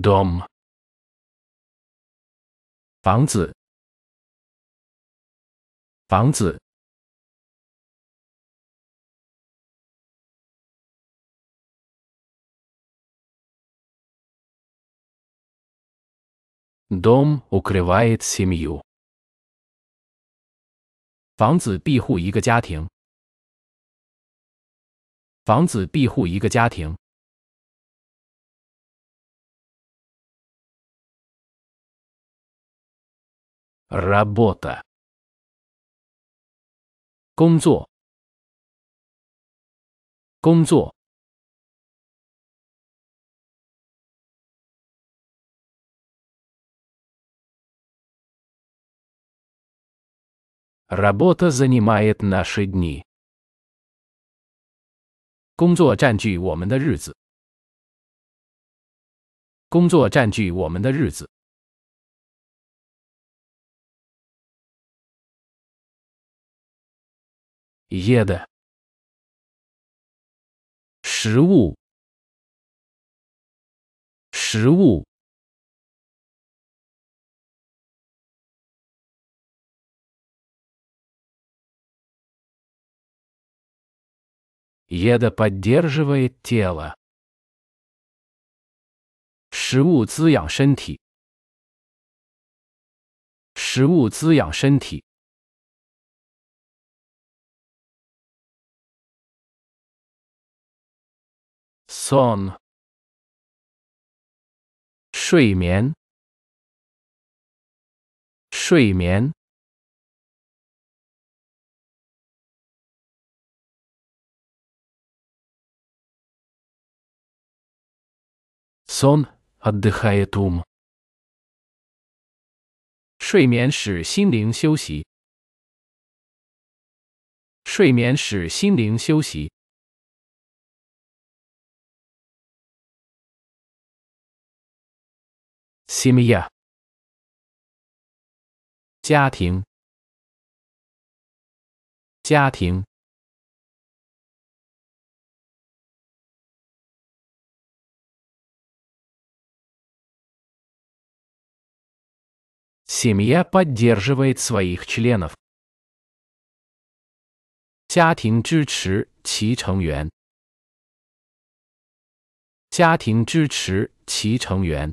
Dom，房子，房子，Dom ukrwaje si miu。房子庇护一个家庭。房子庇护一个家庭。工作，工作。工作是尼玛耶那谁尼？工作占据我们的日子。工作占据我们的日子。叶的，食物，食物，叶的，поддерживает тело。食物滋养身体，食物滋养身体。s on，睡眠，睡眠，сон отдыхает ум。睡眠使心灵休息，睡眠使心灵休息。Семья. Тятин. Тятин. Семья поддерживает своих членов. 家庭支持其成员。家庭支持其成员。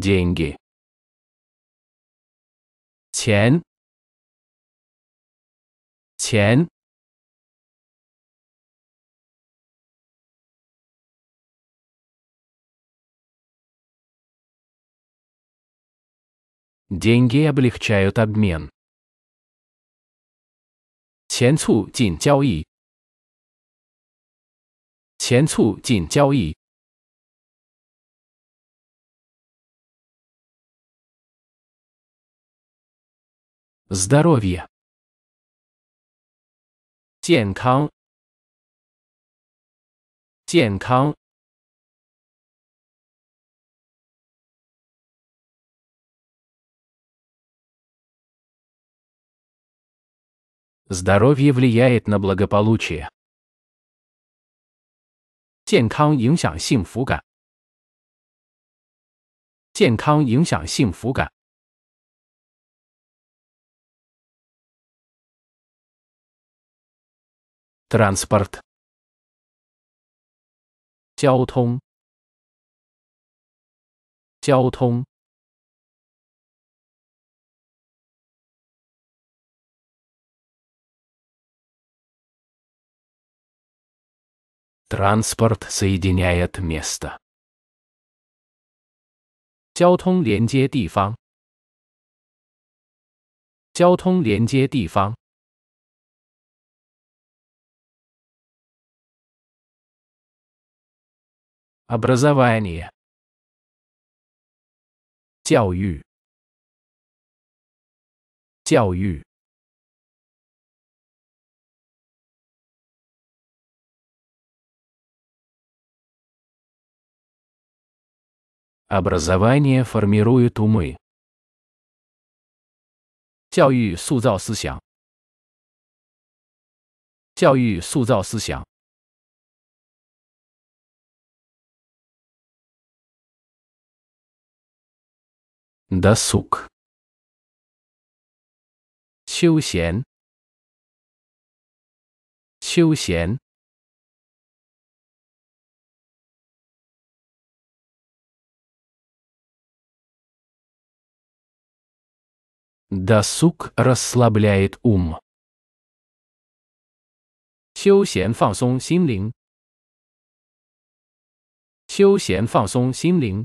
деньги. Тен. Тен. Деньги облегчают обмен. Цин, Цин, 钱促进交易。钱促进交易。Здоровье. Здоровье влияет на благополучие. 健康影响幸福感。健康影响幸福感。transport 交通交通 transport соединяет места 交通连接地方交通连接地方 Образование. Образование формирует умы. 教育塑造思想。教育塑造思想。досуг. 休闲，休闲。Досуг расслабляет ум. 休闲放松心灵。休闲放松心灵。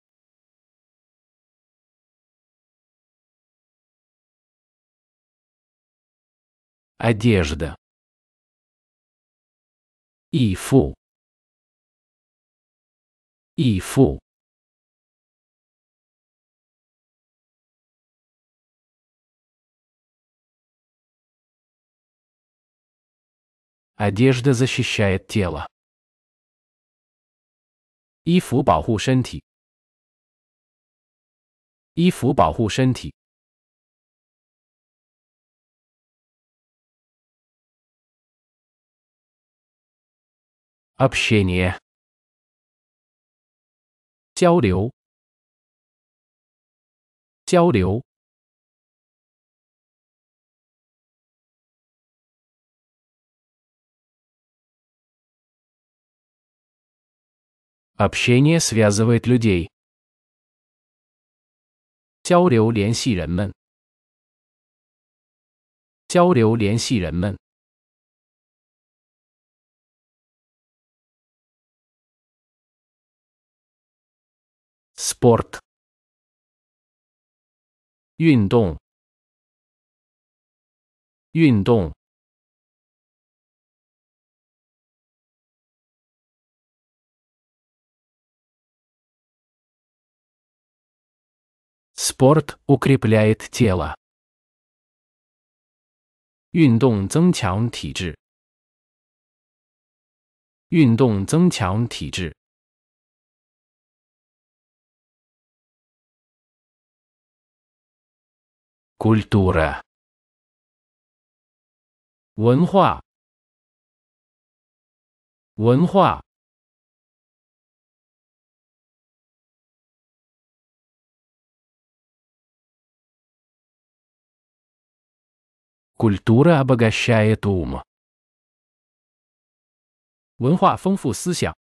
Одежда. Ифу. Ифу. Одежда защищает тело. 衣服保护身体。衣服保护身体。общение，交流，交流。общение связывает людей，交流联系人们，交流联系人们。Sport，运动，运动。Sport укрепляет тело。运动增强体质。运动增强体质。культура. Вонхуа. Вонхуа. Культура обогащает ум. Вонхуа фонфу сыся.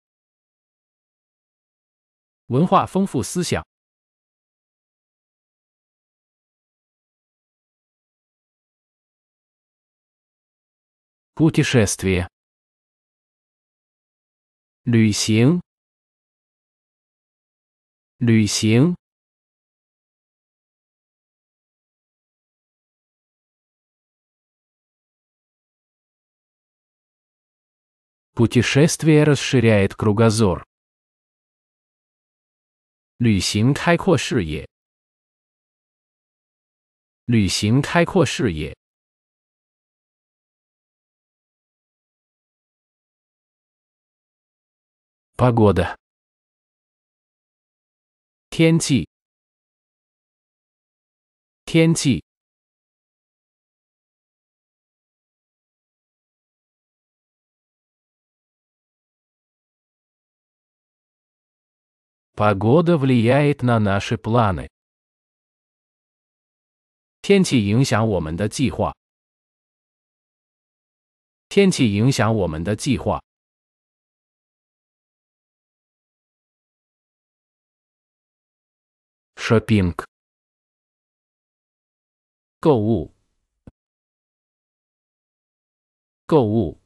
Вонхуа фонфу сыся. Путешествие. Люисьен. Люисьен. Путешествие расширяет кругозор. 旅行开阔视野。旅行开阔视野。Погода. о 国的天气，天气。法国的天气影响我们的计划。天气影响我们的计划。шопинг, Коу. Коу.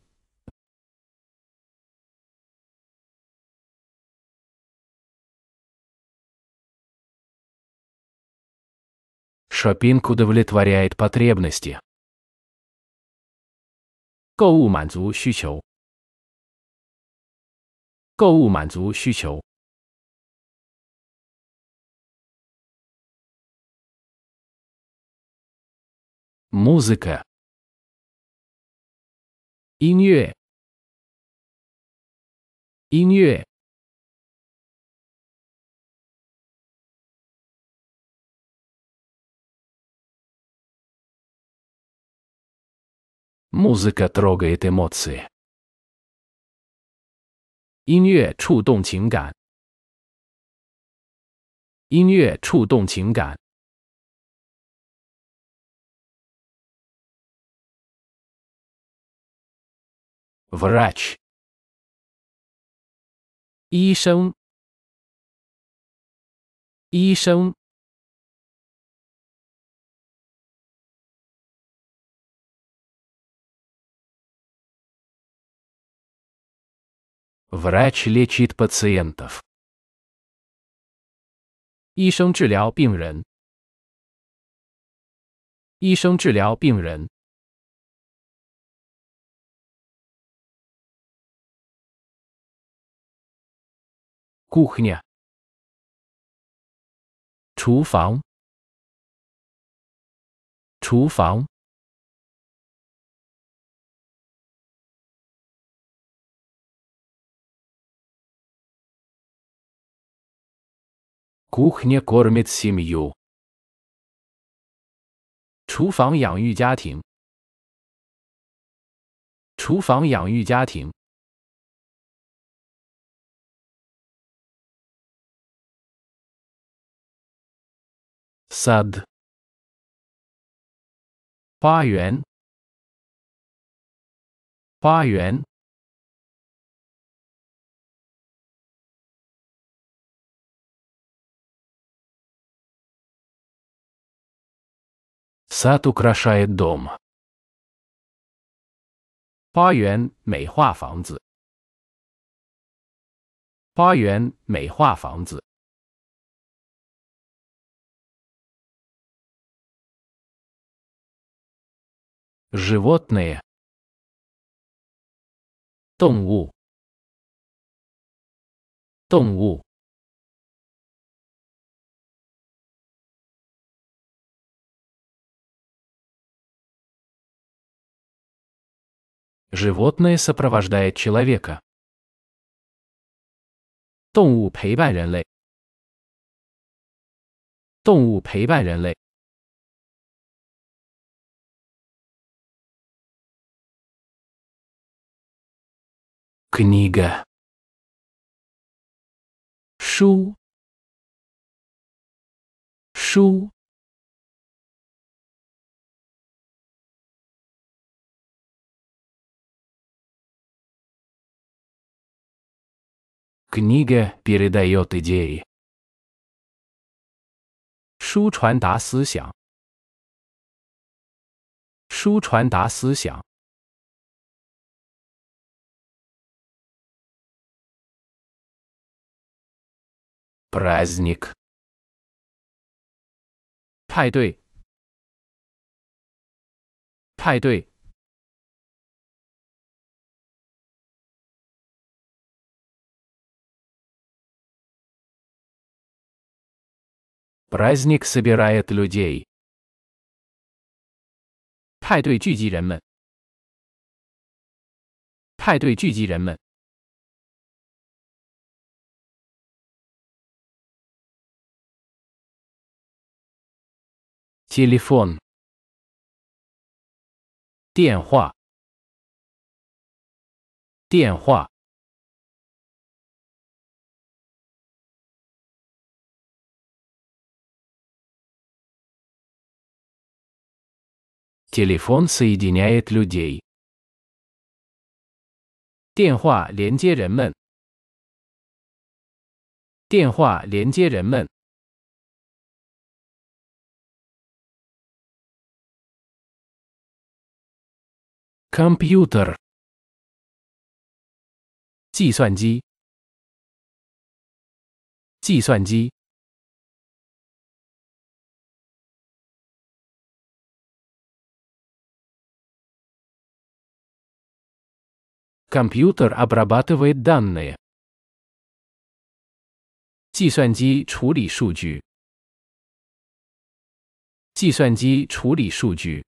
Шопинг удовлетворяет потребности. Коу манзу щучоу. Коу манзу щучоу. Музыка. Инье. Инье. Музыка трогает эмоции. 音乐触动情感。音乐触动情感。Врач. Ишам. Ишам. Врач лечит пациентов. 医生治疗病人。医生治疗病人。顾客呢？厨房，厨房，顾客呢？做什么用？厨房养育家庭，厨房养育家庭。sad。花园花园。сад украшает дом。花园美化房子。花园美化房子。животные. Том Ву. Том Ву. Животное сопровождает человека. 动物陪伴人类。动物陪伴人类。книга，Шу. Шу. книга передает идеи，ш 书传达思想，书传达思想。праздник，а 派 д 派 й праздник собирает людей，п а д й о 对聚集人们，派对聚集人们。telephone 电话电话 telephone соединяет людей 电话连接人们电话连接人们 computer，计算机，计算机。computer abrabať veď dane，计算机处理数据，计算机处理数据。